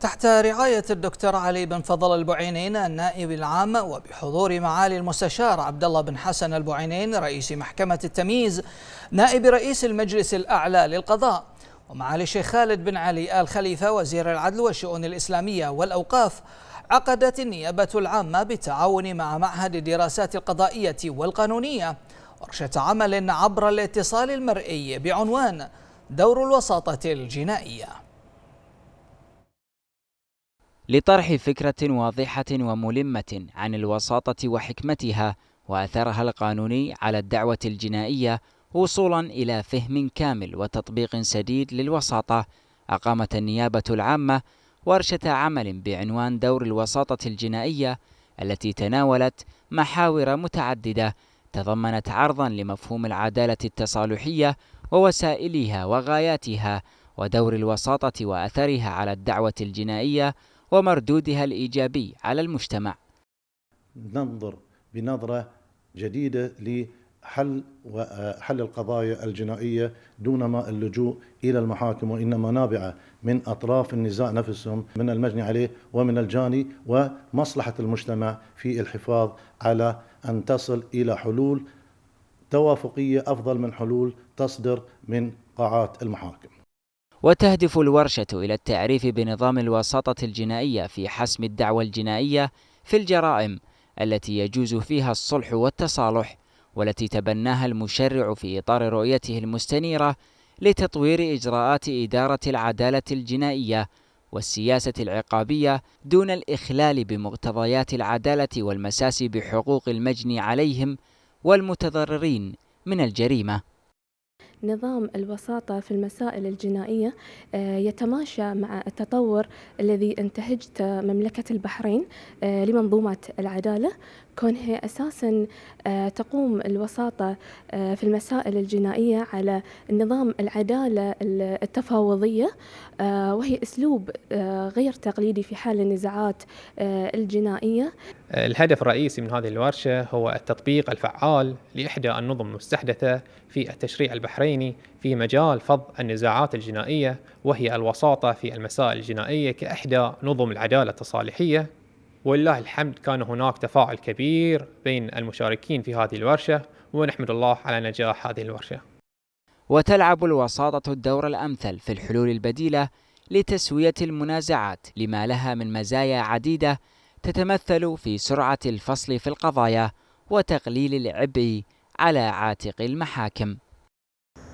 تحت رعاية الدكتور علي بن فضل البعينين النائب العام وبحضور معالي المستشار عبد الله بن حسن البعينين رئيس محكمة التمييز نائب رئيس المجلس الأعلى للقضاء ومعالي الشيخ خالد بن علي آل خليفة وزير العدل والشؤون الإسلامية والأوقاف عقدت النيابة العامة بالتعاون مع معهد الدراسات القضائية والقانونية ورشة عمل عبر الاتصال المرئي بعنوان دور الوساطة الجنائية لطرح فكرة واضحة وملمة عن الوساطة وحكمتها وأثرها القانوني على الدعوة الجنائية وصولا إلى فهم كامل وتطبيق سديد للوساطة أقامت النيابة العامة ورشة عمل بعنوان دور الوساطة الجنائية التي تناولت محاور متعددة تضمنت عرضا لمفهوم العدالة التصالحية ووسائلها وغاياتها ودور الوساطة وأثرها على الدعوة الجنائية ومردودها الايجابي على المجتمع. ننظر بنظره جديده لحل وحل آه، القضايا الجنائيه دون ما اللجوء الى المحاكم وانما نابعه من اطراف النزاع نفسهم من المجني عليه ومن الجاني ومصلحه المجتمع في الحفاظ على ان تصل الى حلول توافقيه افضل من حلول تصدر من قاعات المحاكم. وتهدف الورشة إلى التعريف بنظام الوساطة الجنائية في حسم الدعوى الجنائية في الجرائم التي يجوز فيها الصلح والتصالح والتي تبناها المشرع في إطار رؤيته المستنيرة لتطوير إجراءات إدارة العدالة الجنائية والسياسة العقابية دون الإخلال بمقتضيات العدالة والمساس بحقوق المجني عليهم والمتضررين من الجريمة نظام الوساطة في المسائل الجنائية آه، يتماشى مع التطور الذي انتهجت مملكة البحرين آه، لمنظومة العدالة كونها أساسا آه، تقوم الوساطة آه، في المسائل الجنائية على نظام العدالة التفاوضية آه، وهي أسلوب غير تقليدي في حال النزاعات الجنائية الهدف الرئيسي من هذه الورشة هو التطبيق الفعال لإحدى النظم المستحدثة في التشريع البحريني في مجال فض النزاعات الجنائية وهي الوساطة في المسائل الجنائية كإحدى نظم العدالة التصالحية ولله الحمد كان هناك تفاعل كبير بين المشاركين في هذه الورشة ونحمد الله على نجاح هذه الورشة وتلعب الوساطة الدور الأمثل في الحلول البديلة لتسوية المنازعات لما لها من مزايا عديدة تتمثل في سرعة الفصل في القضايا وتقليل العبء على عاتق المحاكم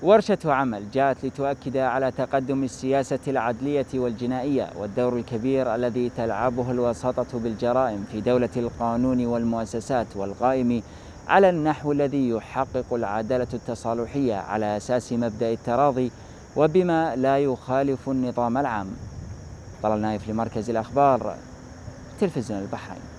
ورشة عمل جاءت لتؤكد على تقدم السياسة العدلية والجنائية والدور الكبير الذي تلعبه الوساطة بالجرائم في دولة القانون والمؤسسات والقائم على النحو الذي يحقق العدالة التصالحية على أساس مبدأ التراضي وبما لا يخالف النظام العام طلال نايف لمركز الأخبار تلفزيون البحرين